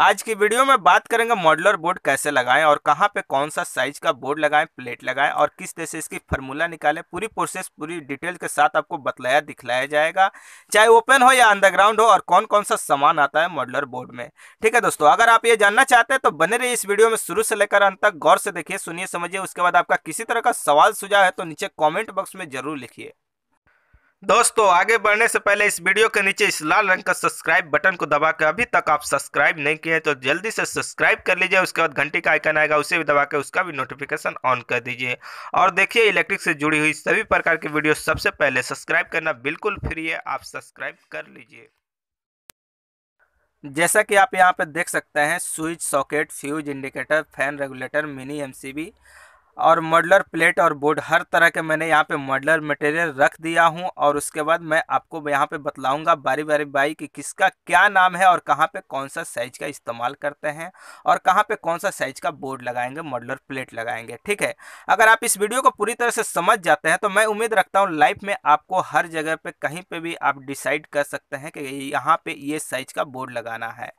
आज की वीडियो में बात करेंगे मॉडलर बोर्ड कैसे लगाएं और कहां पे कौन सा साइज का बोर्ड लगाएं प्लेट लगाएं और किस तरह से इसकी फार्मूला निकालें पूरी प्रोसेस पूरी डिटेल के साथ आपको बतलाया दिखलाया जाएगा चाहे ओपन हो या अंडरग्राउंड हो और कौन कौन सा सामान आता है मॉडलर बोर्ड में ठीक है दोस्तों अगर आप ये जानना चाहते हैं तो बने रहिए इस वीडियो में शुरू से लेकर अंत तक गौर से देखिए सुनिए समझिए उसके बाद आपका किसी तरह का सवाल सुझाव है तो नीचे कॉमेंट बॉक्स में जरूर लिखिए दोस्तों आगे बढ़ने से पहले इस वीडियो के नीचे इस लाल रंग का सब्सक्राइब बटन को दबा के अभी तक आप सब्सक्राइब नहीं किए तो जल्दी से सब्सक्राइब कर लीजिए उसके बाद घंटी का आइकन आएगा उसे भी दबा के उसका भी नोटिफिकेशन ऑन कर दीजिए और देखिए इलेक्ट्रिक से जुड़ी हुई सभी प्रकार की वीडियो सबसे पहले सब्सक्राइब करना बिल्कुल फ्री है आप सब्सक्राइब कर लीजिए जैसा कि आप यहाँ पर देख सकते हैं switch socket fuse indicator fan regulator mini M और मॉडलर प्लेट और बोर्ड हर तरह के मैंने यहाँ पे मॉडलर मटेरियल रख दिया हूँ और उसके बाद मैं आपको यहाँ पे बतलाऊँगा बारी बारी बाई कि किसका क्या नाम है और कहाँ पे कौन सा साइज का इस्तेमाल करते हैं और कहाँ पे कौन सा साइज का बोर्ड लगाएंगे मॉडलर प्लेट लगाएंगे ठीक है अगर आप इस वीडियो को पूरी तरह से समझ जाते हैं तो मैं उम्मीद रखता हूँ लाइफ में आपको हर जगह पर कहीं पर भी आप डिसाइड कर सकते हैं कि यहाँ पर ये साइज का बोर्ड लगाना है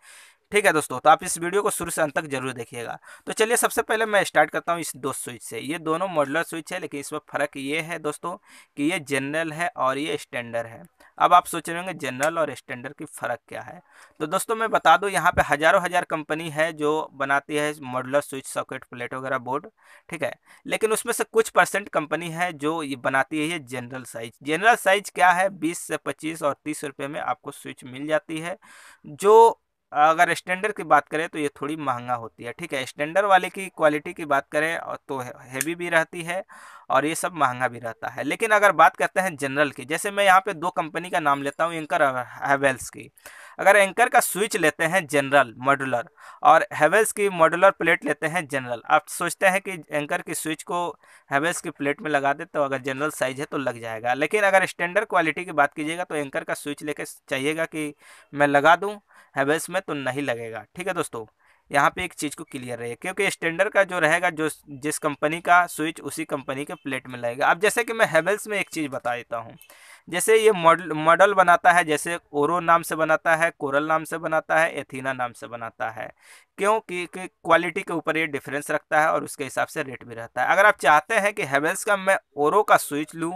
ठीक है दोस्तों तो आप इस वीडियो को शुरू से अंत तक जरूर देखिएगा तो चलिए सबसे पहले मैं स्टार्ट करता हूँ इस दो स्विच से ये दोनों मॉडलर स्विच है लेकिन इसमें फ़र्क ये है दोस्तों कि ये जनरल है और ये स्टैंडर्ड है अब आप सोच रहे होंगे जनरल और स्टैंडर्ड की फ़र्क क्या है तो दोस्तों मैं बता दूँ यहाँ पे हज़ारों हज़ार कंपनी है जो बनाती है मॉडलर स्विच सॉकेट प्लेट वगैरह बोर्ड ठीक है लेकिन उसमें से कुछ परसेंट कंपनी है जो ये बनाती है ये जनरल साइज जनरल साइज क्या है बीस से पच्चीस और तीस रुपये में आपको स्विच मिल जाती है जो अगर स्टैंडर्ड की बात करें तो ये थोड़ी महंगा होती है ठीक है स्टैंडर्ड वाले की क्वालिटी की बात करें तो हैवी भी रहती है और ये सब महंगा भी रहता है लेकिन अगर बात करते हैं जनरल की जैसे मैं यहाँ पे दो कंपनी का नाम लेता हूँ इंकर हैवेल्स की अगर एंकर का स्विच लेते हैं जनरल मॉडुलर और हैवेल्स की मॉडुलर प्लेट लेते हैं जनरल आप सोचते हैं कि एंकर की स्विच को हैवेल्स की प्लेट में लगा दे तो अगर जनरल साइज है तो लग जाएगा लेकिन अगर स्टैंडर्ड क्वालिटी की बात कीजिएगा तो एंकर का स्विच लेके चाहिएगा कि मैं लगा दूँ हैवेल्स में तो नहीं लगेगा ठीक है दोस्तों यहाँ पे एक चीज़ को क्लियर रहे क्योंकि स्टैंडर्ड का जो रहेगा जो जिस कंपनी का स्विच उसी कंपनी के प्लेट में लगेगा अब जैसे कि मैं हैवेल्स में एक चीज़ बता देता हूँ जैसे ये मॉडल मॉडल बनाता है जैसे ओरो नाम से बनाता है कोरल नाम से बनाता है एथीना नाम से बनाता है क्योंकि क्वालिटी के ऊपर ये डिफरेंस रखता है और उसके हिसाब से रेट भी रहता है अगर आप चाहते हैं कि हेवेल्स का मैं ओरो का स्विच लूँ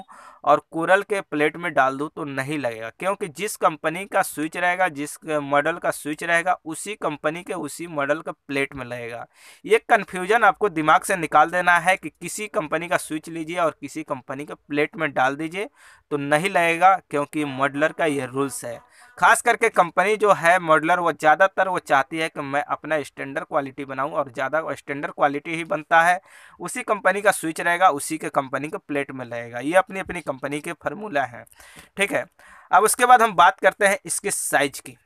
और कोरल के प्लेट में डाल दूँ तो नहीं लगेगा क्योंकि जिस कंपनी का स्विच रहेगा जिस मॉडल का स्विच रहेगा उसी कंपनी के उसी मॉडल का प्लेट में लगेगा ये कन्फ्यूजन आपको दिमाग से निकाल देना है कि किसी कंपनी का स्विच लीजिए और किसी कंपनी के प्लेट में डाल दीजिए तो नहीं लगेगा क्योंकि मॉडलर का ये रूल्स है खास करके कंपनी जो है मॉडलर वो ज़्यादातर वो चाहती है कि मैं अपना स्टैंडर्ड क्वालिटी बनाऊँ और ज़्यादा स्टैंडर्ड क्वालिटी ही बनता है उसी कंपनी का स्विच रहेगा उसी के कंपनी के प्लेट में रहेगा ये अपनी अपनी कंपनी के फार्मूला हैं ठीक है अब उसके बाद हम बात करते हैं इसके साइज की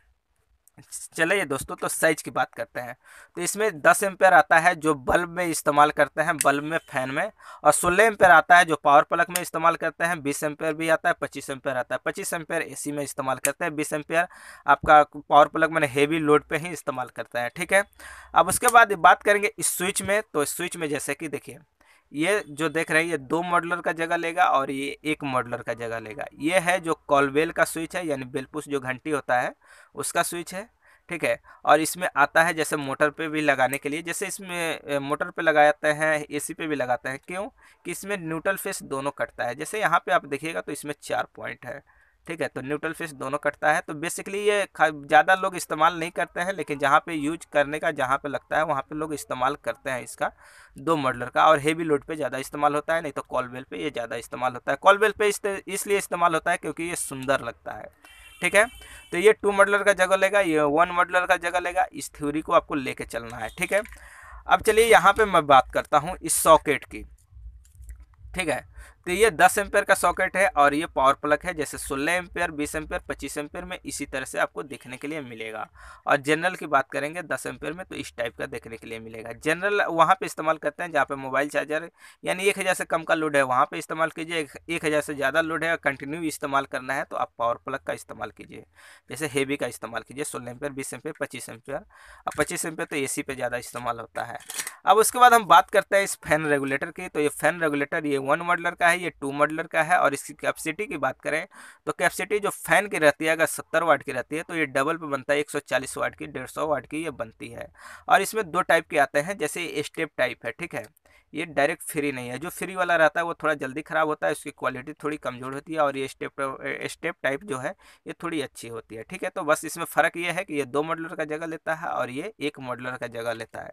चले ये दोस्तों तो साइज की बात करते हैं तो इसमें 10 एम्पेयर आता है जो बल्ब में इस्तेमाल करते हैं बल्ब में फैन में और 16 एम्पेयर आता है जो पावर प्लग में इस्तेमाल करते हैं 20 एम्पेयर भी आता है 25 एम्पेयर आता है 25 एम्पेयर एसी में इस्तेमाल करते हैं 20 एम्पेयर आपका पावर प्लग मैंने हेवी लोड पर ही इस्तेमाल करते हैं ठीक है अब उसके बाद बात करेंगे इस स्विच में तो स्विच में जैसे कि देखिए ये जो देख रहे हैं ये दो मॉडलर का जगह लेगा और ये एक मॉडलर का जगह लेगा ये है जो कॉलबेल का स्विच है यानी बेलपुस जो घंटी होता है उसका स्विच है ठीक है और इसमें आता है जैसे मोटर पे भी लगाने के लिए जैसे इसमें मोटर पे लगाते हैं एसी पे भी लगाते हैं क्यों कि इसमें न्यूट्रल फेस दोनों कटता है जैसे यहाँ पे आप देखिएगा तो इसमें चार पॉइंट है ठीक है तो न्यूट्रल फिश दोनों कटता है तो बेसिकली ये ज़्यादा लोग इस्तेमाल नहीं करते हैं लेकिन जहाँ पे यूज करने का जहाँ पे लगता है वहाँ पे लोग इस्तेमाल करते हैं इसका दो मॉडलर का और हेवी लोड पे ज़्यादा इस्तेमाल होता है नहीं तो कॉल पे ये ज़्यादा इस्तेमाल होता है कॉल पर पे इसलिए इस्तेमाल होता है क्योंकि ये सुंदर लगता है ठीक है तो ये टू मॉडलर का जगह लेगा ये वन मॉडलर का जगह लेगा इस थ्योरी को आपको लेके चलना है ठीक है अब चलिए यहाँ पर मैं बात करता हूँ इस सॉकेट की ठीक है तो ये 10 एम्पेयर का सॉकेट है और ये पावर प्लग है जैसे 16 एम्पेयर 20 एम्पेयर 25 एम्पेयर में इसी तरह से आपको देखने के लिए मिलेगा और जनरल की बात करेंगे 10 एम्पेयर में तो इस टाइप का देखने के लिए मिलेगा जनरल वहाँ पे इस्तेमाल करते हैं जहाँ पे मोबाइल चार्जर यानी एक हज़ार से कम का लोड है वहाँ पर इस्तेमाल कीजिए एक हज़ार से ज़्यादा लोड है और कंटिन्यू इस्तेमाल करना है तो आप पावर प्लग का इस्तेमाल कीजिए जैसे हेवी का इस्तेमाल कीजिए सोलह एम्पेयर बीस एम्पेयर पच्चीस एम्पेयर और पच्चीस एम्पेयर तो ए सी पे ज़्यादा इस्तेमाल होता है अब उसके बाद हम बात करते हैं इस फैन रेगुलेटर की तो ये फैन रेगुलेटर ये वन मॉडलर का है ये टू मॉडलर का है और इसकी कैपेसिटी की बात करें तो कैपेसिटी जो फैन की रहती है अगर सत्तर वाट की रहती है तो ये डबल पे बनता है एक सौ चालीस वाट की डेढ़ सौ वाट की ये बनती है और इसमें दो टाइप के आते हैं जैसे स्टेप टाइप है ठीक है ये डायरेक्ट फ्री नहीं है जो फ्री वाला रहता है वो थोड़ा जल्दी ख़राब होता है उसकी क्वालिटी थोड़ी कमज़ोर होती है और ये स्टेप स्टेप टाइप जो है ये थोड़ी अच्छी होती है ठीक है तो बस इसमें फ़र्क ये है कि ये दो मॉडलर का जगह लेता है और ये एक मॉडलर का जगह लेता है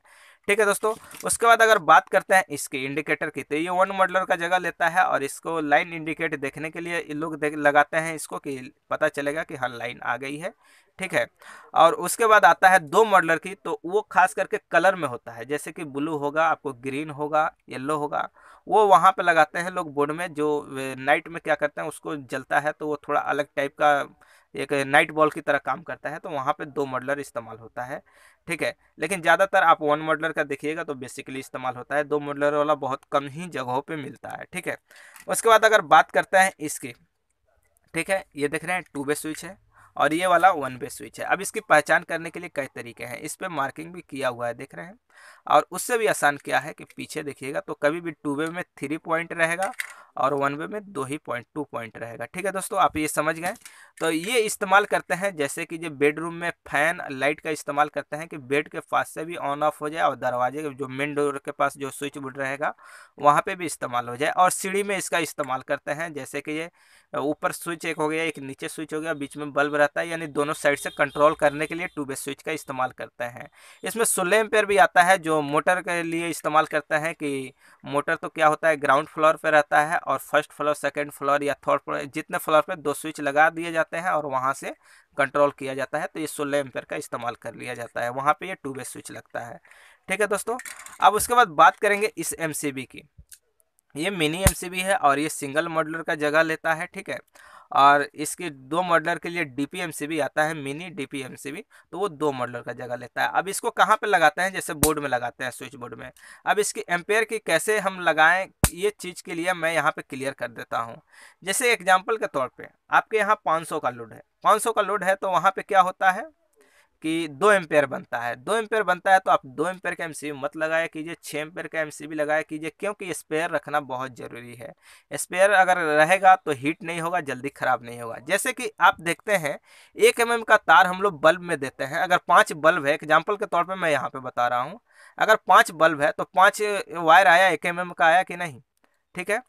ठीक है दोस्तों उसके बाद अगर बात करते हैं इसके इंडिकेटर की तो ये वन मॉडलर का जगह लेता है और इसको लाइन इंडिकेट देखने के लिए लोग लगाते हैं इसको कि पता चलेगा कि हाँ लाइन आ गई है ठीक है और उसके बाद आता है दो मॉडलर की तो वो खास करके कलर में होता है जैसे कि ब्लू होगा आपको ग्रीन होगा होगा येल्लो होगा वो वहाँ पे लगाते हैं लोग बोर्ड में जो नाइट में क्या करते हैं उसको जलता है तो वो थोड़ा अलग टाइप का एक नाइट बॉल की तरह काम करता है तो वहाँ पे दो मॉडलर इस्तेमाल होता है ठीक है लेकिन ज़्यादातर आप वन मॉडलर का देखिएगा तो बेसिकली इस्तेमाल होता है दो मॉडलर वाला बहुत कम ही जगहों पर मिलता है ठीक है उसके बाद अगर बात करते हैं इसकी ठीक है ये देख रहे हैं टू बे स्विच है और ये वाला वन बे स्विच है अब इसकी पहचान करने के लिए कई तरीके हैं इस पर मार्किंग भी किया हुआ है देख रहे हैं और उससे भी आसान क्या है कि पीछे देखिएगा तो कभी भी टू वे में थ्री पॉइंट रहेगा और वन वे में दो ही पॉइंट टू पॉइंट रहेगा ठीक है दोस्तों आप ये समझ गए तो ये इस्तेमाल करते हैं जैसे कि जो बेडरूम में फैन लाइट का इस्तेमाल करते हैं कि बेड के पास से भी ऑन ऑफ हो जाए और दरवाजे के जो मेन डोर के पास जो स्विच बोर्ड रहेगा वहाँ पे भी इस्तेमाल हो जाए और सीढ़ी में इसका इस्तेमाल करते हैं जैसे कि ये ऊपर स्विच एक हो गया एक नीचे स्विच हो गया बीच में बल्ब रहता है यानी दोनों साइड से कंट्रोल करने के लिए टू वे स्विच का इस्तेमाल करते हैं इसमें सोलह एम्पेयर भी आता है है जो मोटर के लिए इस्तेमाल करते हैं कि मोटर तो क्या होता है ग्राउंड फ्लोर पे रहता है और फर्स्ट फ्लोर सेकंड फ्लोर या थर्ड फ्लोर जितने फ्लोर पे दो स्विच लगा दिए जाते हैं और वहाँ से कंट्रोल किया जाता है तो ये सोलह एम्पेयर का इस्तेमाल कर लिया जाता है वहाँ पर यह टू वे स्विच लगता है ठीक है दोस्तों अब उसके बाद बात करेंगे इस एम की ये मिनी एम है और ये सिंगल मॉडलर का जगह लेता है ठीक है और इसके दो मॉडलर के लिए डी भी आता है मिनी डी भी तो वो दो मॉडलर का जगह लेता है अब इसको कहाँ पे लगाते हैं जैसे बोर्ड में लगाते हैं स्विच बोर्ड में अब इसकी एम्पेयर की कैसे हम लगाएं ये चीज़ के लिए मैं यहाँ पे क्लियर कर देता हूँ जैसे एग्जाम्पल के तौर पर आपके यहाँ पाँच का लोड है पाँच का लोड है तो वहाँ पर क्या होता है कि दो एम्पेयर बनता है दो एम्पेयर बनता है तो आप दो एम्पेयर का एम मत लगाया कीजिए छः एम्पेयर का एम लगाया कीजिए क्योंकि स्पेयर रखना बहुत ज़रूरी है स्पेयर अगर रहेगा तो हीट नहीं होगा जल्दी ख़राब नहीं होगा जैसे कि आप देखते हैं एक एम का तार हम लोग बल्ब में देते हैं अगर पाँच बल्ब है एग्जाम्पल के तौर पर मैं यहाँ पर बता रहा हूँ अगर पाँच बल्ब है तो पाँच वायर आया एक एम का आया कि नहीं ठीक है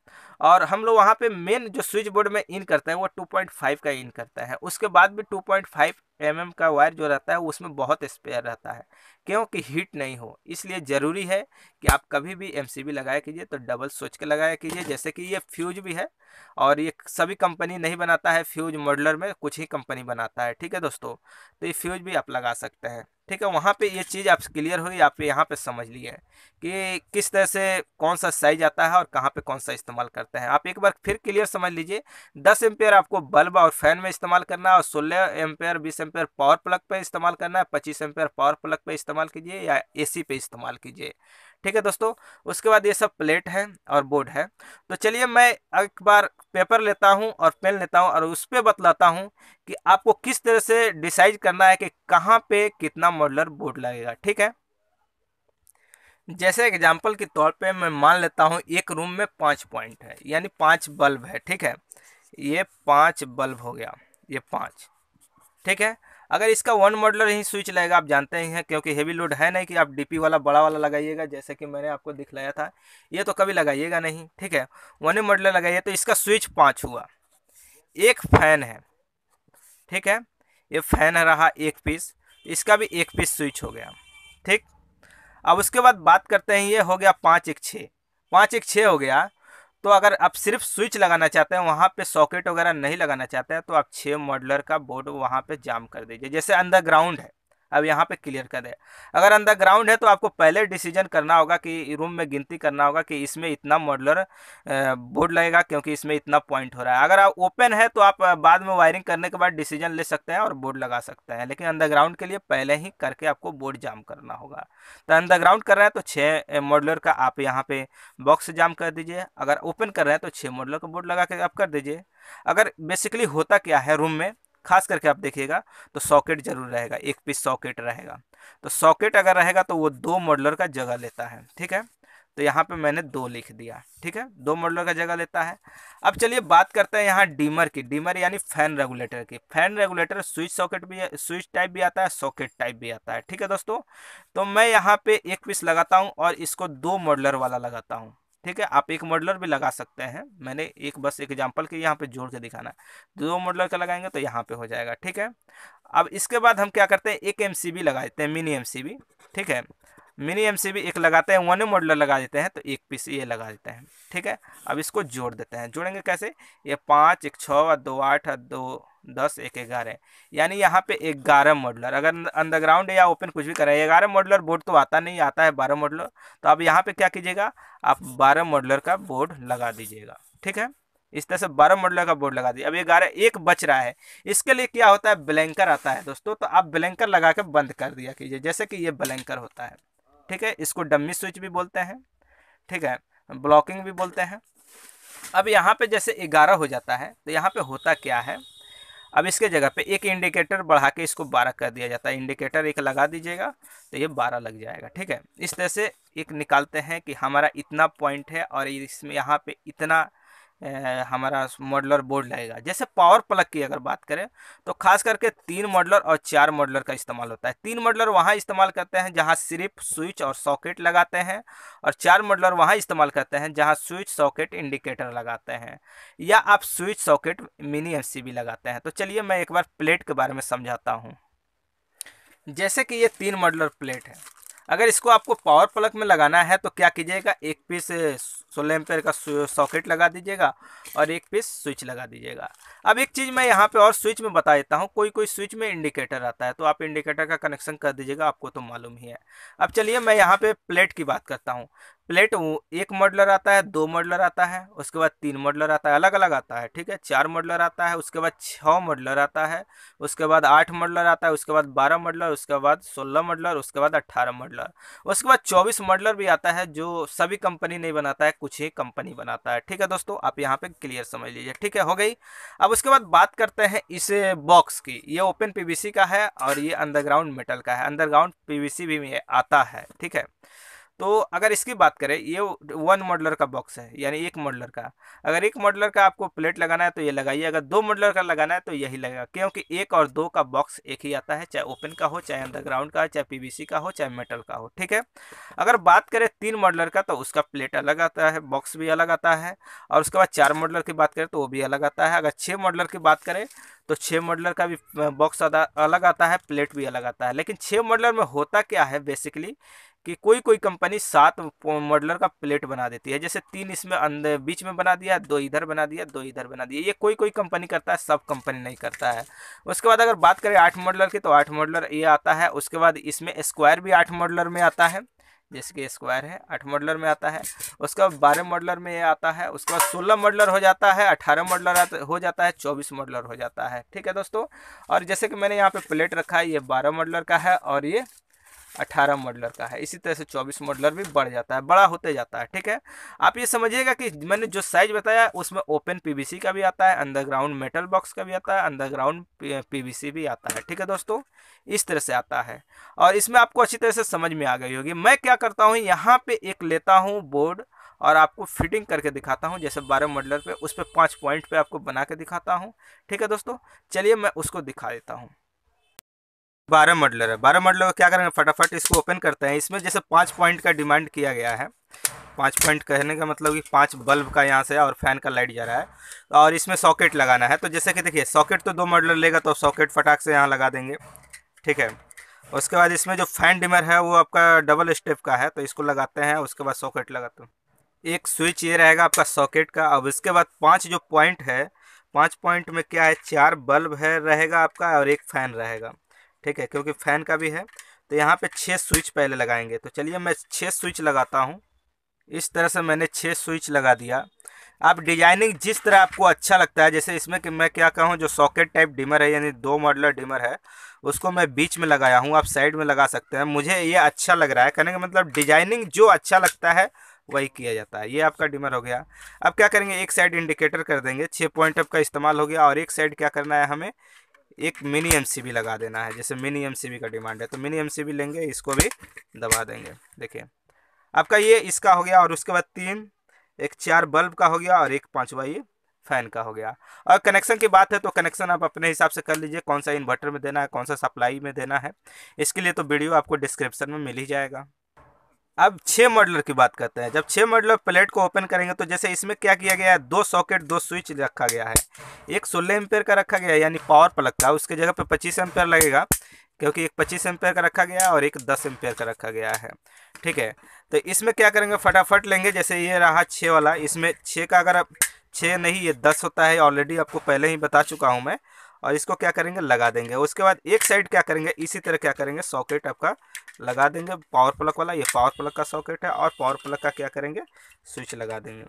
और हम लोग वहाँ पे मेन जो स्विच बोर्ड में इन करते हैं वो 2.5 का इन करता है उसके बाद भी 2.5 पॉइंट mm का वायर जो रहता है उसमें बहुत स्पेयर रहता है क्योंकि हीट नहीं हो इसलिए ज़रूरी है कि आप कभी भी एम लगाया कीजिए तो डबल स्विच के लगाया कीजिए जैसे कि ये फ्यूज भी है और ये सभी कंपनी नहीं बनाता है फ्यूज मॉडलर में कुछ ही कंपनी बनाता है ठीक है दोस्तों तो ये फ्यूज भी आप लगा सकते हैं ठीक है वहाँ पे ये चीज़ आप क्लियर हुई आप यहाँ पे समझ लिए कि किस तरह से कौन सा साइज आता है और कहाँ पे कौन सा इस्तेमाल कर लगता है आप एक बार फिर क्लियर समझ लीजिए दस एम्पेयर आपको बल्ब और फैन में इस्तेमाल करना है और सोलह एम्पेयर बीस एम्पेयर पावर प्लग पर इस्तेमाल करना है पच्चीस एम्पेयर पावर प्लग पर इस्तेमाल कीजिए या एसी पे इस्तेमाल कीजिए ठीक है दोस्तों उसके बाद ये सब प्लेट है और बोर्ड है तो चलिए मैं एक बार पेपर लेता हूँ और पेन लेता हूँ और उस पर बतलाता हूँ कि आपको किस तरह से डिसाइड करना है कि कहाँ पे कितना मॉडलर बोर्ड लगेगा ठीक है जैसे एग्जाम्पल के तौर पे मैं मान लेता हूँ एक रूम में पाँच पॉइंट है यानी पाँच बल्ब है ठीक है ये पाँच बल्ब हो गया ये पाँच ठीक है अगर इसका वन मॉडलर ही स्विच लगेगा आप जानते ही हैं क्योंकि हेवी लोड है नहीं कि आप डीपी वाला बड़ा वाला लगाइएगा जैसे कि मैंने आपको दिखलाया था ये तो कभी लगाइएगा नहीं ठीक है वन मॉडलर लगाइए तो इसका स्विच पाँच हुआ एक फैन है ठीक है ये फैन रहा एक पीस इसका भी एक पीस स्विच हो गया ठीक अब उसके बाद बात करते हैं ये हो गया पाँच एक छः पाँच एक छः हो गया तो अगर आप सिर्फ स्विच लगाना चाहते हैं वहाँ पे सॉकेट वगैरह नहीं लगाना चाहते हैं तो आप छः मॉडलर का बोर्ड वहाँ पे जाम कर दीजिए जैसे अंडरग्राउंड है अब यहाँ पे क्लियर कर दे अगर अंदर ग्राउंड है तो आपको पहले डिसीजन करना होगा कि रूम में गिनती करना होगा कि इसमें इतना मॉडलर बोर्ड लगेगा क्योंकि इसमें इतना पॉइंट हो रहा है अगर ओपन है तो आप बाद में वायरिंग करने के बाद डिसीजन ले सकते हैं और बोर्ड लगा सकते हैं लेकिन अंडरग्राउंड के लिए पहले ही करके आपको बोर्ड जाम करना होगा तो अंडरग्राउंड कर रहे हैं तो छः मॉडलर का आप यहाँ पर बॉक्स जाम कर दीजिए अगर ओपन कर रहे हैं तो छः मॉडलर का बोर्ड लगा के आप कर दीजिए अगर बेसिकली होता क्या है रूम में खास करके आप देखिएगा तो सॉकेट जरूर रहेगा एक पीस सॉकेट रहेगा तो सॉकेट अगर रहेगा तो वो दो मॉडलर का जगह लेता है ठीक है तो यहाँ पे मैंने दो लिख दिया ठीक है दो मॉडलर का जगह लेता है अब चलिए बात करते हैं यहाँ डीमर की डीमर यानी फैन रेगुलेटर की फैन रेगुलेटर स्विच सॉकेट भी स्विच टाइप भी आता है सॉकेट टाइप भी आता है ठीक है दोस्तों तो मैं यहाँ पे एक पीस लगाता हूँ और इसको दो मॉडलर वाला लगाता हूँ ठीक है आप एक मॉडलर भी लगा सकते हैं मैंने एक बस एग्जाम्पल के यहाँ पे जोड़ के दिखाना दो मॉडलर का लगाएंगे तो यहाँ पे हो जाएगा ठीक है अब इसके बाद हम क्या करते हैं एक एम लगा देते हैं मिनी एम ठीक है मिनी एम सी बी एक लगाते हैं वन मॉडलर लगा देते हैं तो एक पीस ये लगा देते हैं ठीक है अब इसको जोड़ देते हैं जोड़ेंगे कैसे ये पाँच एक छः दो आठ दो दस एक ग्यारह यानी यहाँ पे ग्यारह मॉडलर अगर अंडरग्राउंड या ओपन कुछ भी करें ग्यारह मॉडलर बोर्ड तो आता नहीं आता है बारह मॉडलर तो आप यहाँ पर क्या कीजिएगा आप बारह मॉडलर का बोर्ड लगा दीजिएगा ठीक है इस तरह से बारह मॉडलर का बोर्ड लगा दिया अब ये ग्यारह एक बच रहा है इसके लिए क्या होता है ब्लैंकर आता है दोस्तों तो आप ब्लैंकर लगा के बंद कर दिया कीजिए जैसे कि ये ब्लैंकर होता है ठीक है इसको डम्मी स्विच भी बोलते हैं ठीक है ब्लॉकिंग भी बोलते हैं अब यहाँ पे जैसे ग्यारह हो जाता है तो यहाँ पे होता क्या है अब इसके जगह पे एक इंडिकेटर बढ़ा के इसको बारह कर दिया जाता है इंडिकेटर एक लगा दीजिएगा तो ये बारह लग जाएगा ठीक है इस तरह से एक निकालते हैं कि हमारा इतना पॉइंट है और इसमें यहाँ पे इतना हमारा मॉडलर बोर्ड लगेगा जैसे पावर प्लग की अगर बात करें तो खास करके तीन मॉडलर और चार मॉडलर का इस्तेमाल होता है तीन मॉडलर वहाँ इस्तेमाल करते हैं जहाँ सिर्फ स्विच और सॉकेट लगाते हैं और चार मॉडलर वहाँ इस्तेमाल करते हैं जहाँ स्विच सॉकेट इंडिकेटर लगाते हैं या आप स्विच सॉकेट मिनी एफ लगाते हैं तो चलिए मैं एक बार प्लेट के बारे में समझाता हूँ जैसे कि ये तीन मॉडलर प्लेट है अगर इसको आपको पावर प्लग में लगाना है तो क्या कीजिएगा एक पीस सोलह एम्पेयर का सॉकेट लगा दीजिएगा और एक पीस स्विच लगा दीजिएगा अब एक चीज़ मैं यहाँ पे और स्विच में बता देता हूँ कोई कोई स्विच में इंडिकेटर आता है तो आप इंडिकेटर का कनेक्शन कर दीजिएगा आपको तो मालूम ही है अब चलिए मैं यहाँ पे प्लेट की बात करता हूँ प्लेट एक मॉडलर आता है दो मॉडलर आता है उसके बाद तीन मॉडलर आता है अलग अलग आता है ठीक है चार मॉडलर आता है उसके बाद छः मॉडलर आता है उसके बाद आठ मॉडलर आता है उसके बाद बारह मॉडलर उसके बाद सोलह मॉडलर उसके बाद अट्ठारह मॉडलर उसके बाद चौबीस मॉडलर भी आता है जो सभी कंपनी नहीं बनाता है कुछ ही कंपनी बनाता है ठीक है दोस्तों आप यहाँ पर क्लियर समझ लीजिए ठीक है हो गई अब उसके बाद बात करते हैं इस बॉक्स की ये ओपन पी का है और ये अंडरग्राउंड मेटल का है अंडरग्राउंड पी भी आता है ठीक है तो अगर इसकी बात करें ये वन मॉडलर का बॉक्स है यानी एक मॉडलर का अगर एक मॉडलर का आपको प्लेट लगाना है तो ये लगाइए अगर दो मॉडलर का लगाना है तो यही लगेगा क्योंकि एक और दो का बॉक्स एक ही आता है चाहे ओपन का हो चाहे अंडरग्राउंड का हो चाहे पीवीसी का हो चाहे मेटल का हो ठीक है अगर बात करें तीन मॉडलर का तो उसका प्लेट अलग आता है बॉक्स भी अलग आता है और उसके बाद चार मॉडलर की बात करें तो वो भी अलग आता है अगर छः मॉडलर की बात करें तो छः मॉडलर का भी बॉक्स अलग आता है प्लेट भी अलग आता है लेकिन छः मॉडलर में होता क्या है बेसिकली कि कोई कोई कंपनी सात मॉडलर का प्लेट बना देती है जैसे तीन इसमें अंदर बीच में बना दिया दो इधर बना दिया दो इधर बना दिया ये कोई कोई कंपनी करता है सब कंपनी नहीं करता है उसके बाद अगर बात करें आठ मॉडलर की तो आठ मॉडलर ये आता है उसके बाद इसमें स्क्वायर भी आठ मॉडलर में आता है जैसे कि स्क्वायर है आठ मॉडलर में आता है उसके बाद बारह मॉडलर में ये आता है उसके बाद सोलह मॉडलर हो जाता है अठारह मॉडलर हो जाता है चौबीस मॉडलर हो जाता है ठीक है दोस्तों और जैसे कि मैंने यहाँ पे प्लेट रखा है ये बारह मॉडलर का है और ये 18 मॉडलर का है इसी तरह से 24 मॉडलर भी बढ़ जाता है बड़ा होते जाता है ठीक है आप ये समझिएगा कि मैंने जो साइज बताया उसमें ओपन पीवीसी का भी आता है अंडरग्राउंड मेटल बॉक्स का भी आता है अंडरग्राउंड पीवीसी भी आता है ठीक है दोस्तों इस तरह से आता है और इसमें आपको अच्छी तरह से समझ में आ गई होगी मैं क्या करता हूँ यहाँ पे एक लेता हूँ बोर्ड और आपको फिटिंग करके दिखाता हूँ जैसे बारह मॉडलर पे उस पर पाँच पॉइंट पे आपको बना के दिखाता हूँ ठीक है दोस्तों चलिए मैं उसको दिखा देता हूँ बारह मॉडलर है बारह मॉडलर क्या करेंगे फटाफट इसको ओपन करते हैं इसमें जैसे पाँच पॉइंट का डिमांड किया गया है पाँच पॉइंट कहने का मतलब कि पाँच बल्ब का यहाँ से और फैन का लाइट जा रहा है और इसमें सॉकेट लगाना है तो जैसे कि देखिए सॉकेट तो दो मॉडलर लेगा तो सॉकेट फटाक से यहाँ लगा देंगे ठीक है उसके बाद इसमें जो फैन डिमर है वो आपका डबल स्टेप का है तो इसको लगाते हैं उसके बाद सॉकेट लगाते हैं एक स्विच ये रहेगा आपका सॉकेट का अब इसके बाद पाँच जो पॉइंट है पाँच पॉइंट में क्या है चार बल्ब है रहेगा आपका और एक फ़ैन रहेगा ठीक है क्योंकि फ़ैन का भी है तो यहाँ पे छः स्विच पहले लगाएंगे तो चलिए मैं छः स्विच लगाता हूँ इस तरह से मैंने छः स्विच लगा दिया आप डिजाइनिंग जिस तरह आपको अच्छा लगता है जैसे इसमें कि मैं क्या कहूँ जो सॉकेट टाइप डिमर है यानी दो मॉडलर डिमर है उसको मैं बीच में लगाया हूँ आप साइड में लगा सकते हैं मुझे ये अच्छा लग रहा है कहने का मतलब डिजाइनिंग जो अच्छा लगता है वही किया जाता है ये आपका डिमर हो गया अब क्या करेंगे एक साइड इंडिकेटर कर देंगे छः पॉइंट अप का इस्तेमाल हो गया और एक साइड क्या करना है हमें एक मिनी एम लगा देना है जैसे मिनी एम का डिमांड है तो मिनी एम लेंगे इसको भी दबा देंगे देखिए आपका ये इसका हो गया और उसके बाद तीन एक चार बल्ब का हो गया और एक पाँचवा ये फैन का हो गया और कनेक्शन की बात है तो कनेक्शन आप अपने हिसाब से कर लीजिए कौन सा इन्वर्टर में देना है कौन सा सप्लाई में देना है इसके लिए तो वीडियो आपको डिस्क्रिप्शन में मिल ही जाएगा अब छः मॉडलर की बात करते हैं जब छः मॉडलर प्लेट को ओपन करेंगे तो जैसे इसमें क्या किया गया है दो सॉकेट दो स्विच रखा गया है एक सोलह एम्पेयर का रखा गया है यानी पावर प्लग का उसके जगह पे पच्चीस एम्पेयर लगेगा क्योंकि एक पच्चीस एम्पेयर का रखा गया है और एक दस एम्पेयर का रखा गया है ठीक है तो इसमें क्या करेंगे फटाफट लेंगे जैसे ये रहा छः वाला इसमें छः का अगर छः नहीं ये दस होता है ऑलरेडी आपको पहले ही बता चुका हूँ मैं और इसको क्या करेंगे लगा देंगे उसके बाद एक साइड क्या करेंगे इसी तरह क्या करेंगे सॉकेट आपका लगा देंगे पावर प्लग वाला ये पावर प्लग का सॉकेट है और पावर प्लग का क्या करेंगे स्विच लगा देंगे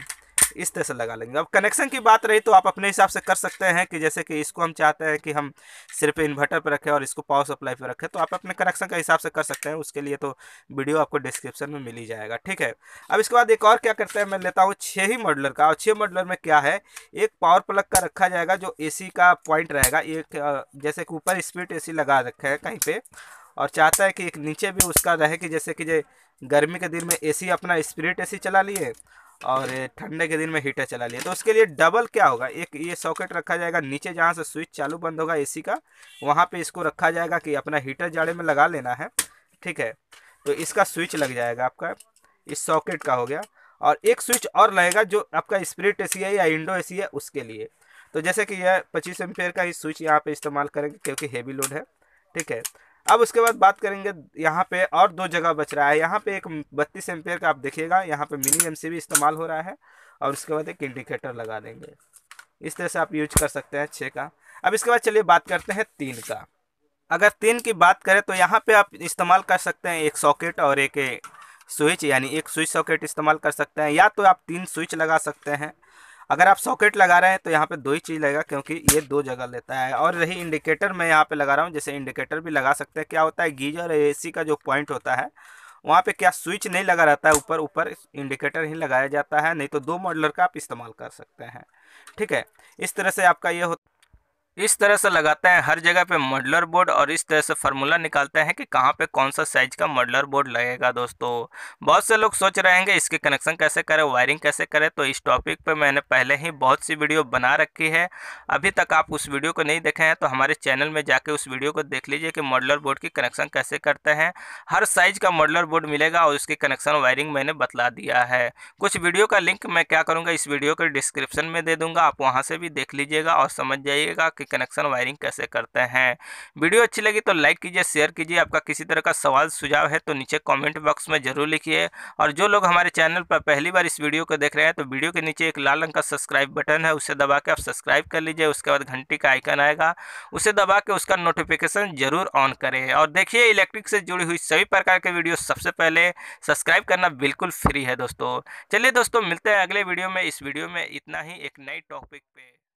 इस तरह से लगा लेंगे अब कनेक्शन की बात रही तो आप अपने हिसाब से कर सकते हैं कि जैसे कि इसको हम चाहते हैं कि हम सिर्फ इन्वर्टर पर रखें और इसको पावर सप्लाई पर रखें तो आप अपने कनेक्शन के हिसाब से कर सकते हैं उसके लिए तो वीडियो आपको डिस्क्रिप्शन में मिल ही जाएगा ठीक है अब इसके बाद एक और क्या करते हैं मैं लेता हूँ छः ही मॉडलर का और छः मॉडलर में क्या है एक पावर प्लग का रखा जाएगा जो ए का पॉइंट रहेगा एक जैसे कि ऊपर स्पीड ए लगा रखा है कहीं पर और चाहता है कि एक नीचे भी उसका रहे कि जैसे कि जे गर्मी के दिन में एसी अपना स्प्रिट एसी चला लिए और ठंडे के दिन में हीटर चला लिए तो उसके लिए डबल क्या होगा एक ये सॉकेट रखा जाएगा नीचे जहाँ से स्विच चालू बंद होगा ए का वहाँ पर इसको रखा जाएगा कि अपना हीटर जाड़े में लगा लेना है ठीक है तो इसका स्विच लग जाएगा आपका इस सॉकेट का हो गया और एक स्विच और लगेगा जो आपका स्प्रिट ए है या इंडो ए है उसके लिए तो जैसे कि यह पच्चीस एम का ही स्विच यहाँ पर इस्तेमाल करेंगे क्योंकि हेवी लोड है ठीक है अब उसके बाद बात करेंगे यहाँ पे और दो जगह बच रहा है यहाँ पे एक बत्तीस एम्पेयर का आप देखिएगा यहाँ पे मिनी एम इस्तेमाल हो रहा है और उसके बाद एक इंडिकेटर लगा देंगे इस तरह से आप यूज कर सकते हैं छः का अब इसके बाद चलिए बात करते हैं तीन का अगर तीन की बात करें तो यहाँ पे आप इस्तेमाल कर सकते हैं एक सॉकेट और एक स्विच यानी एक स्विच सॉकेट इस्तेमाल कर सकते हैं या तो आप तीन स्विच लगा सकते हैं अगर आप सॉकेट लगा रहे हैं तो यहाँ पे दो ही चीज़ लगेगा क्योंकि ये दो जगह लेता है और रही इंडिकेटर मैं यहाँ पे लगा रहा हूँ जैसे इंडिकेटर भी लगा सकते हैं क्या होता है गीजर एसी का जो पॉइंट होता है वहाँ पे क्या स्विच नहीं लगा रहता है ऊपर ऊपर इंडिकेटर ही लगाया जाता है नहीं तो दो मॉडलर का आप इस्तेमाल कर सकते हैं ठीक है इस तरह से आपका ये होता इस तरह से लगाते हैं हर जगह पे मॉडलर बोर्ड और इस तरह से फार्मूला निकालते हैं कि कहाँ पे कौन सा साइज का मॉडलर बोर्ड लगेगा दोस्तों बहुत से लोग सोच रहे हैं इसके कनेक्शन कैसे करें वायरिंग कैसे करें तो इस टॉपिक पर मैंने पहले ही बहुत सी वीडियो बना रखी है अभी तक आप उस वीडियो को नहीं देखे हैं तो हमारे चैनल में जाके उस वीडियो को देख लीजिए कि मॉडलर बोर्ड की कनेक्शन कैसे करते हैं हर साइज का मॉडलर बोर्ड मिलेगा और उसकी कनेक्शन वायरिंग मैंने बतला दिया है कुछ वीडियो का लिंक मैं क्या करूँगा इस वीडियो के डिस्क्रिप्शन में दे दूंगा आप वहाँ से भी देख लीजिएगा और समझ जाइएगा कि कनेक्शन वायरिंग कैसे करते हैं वीडियो अच्छी लगी तो लाइक कीजिए शेयर कीजिए आपका किसी तरह का सवाल सुझाव है तो नीचे कॉमेंट बॉक्स में जरूर लिखिए और जो लोग हमारे चैनल पर पहली बार इस वीडियो को देख रहे हैं तो वीडियो के नीचे एक लाल रंग का सब्सक्राइब बटन है उसे दबा के आप सब्सक्राइब कर लीजिए उसके बाद घंटी का आइकन आएगा उसे दबा के उसका नोटिफिकेशन जरूर ऑन करें और देखिए इलेक्ट्रिक से जुड़ी हुई सभी प्रकार के वीडियो सबसे पहले सब्सक्राइब करना बिल्कुल फ्री है दोस्तों चलिए दोस्तों मिलते हैं अगले वीडियो में इस वीडियो में इतना ही एक नए टॉपिक पे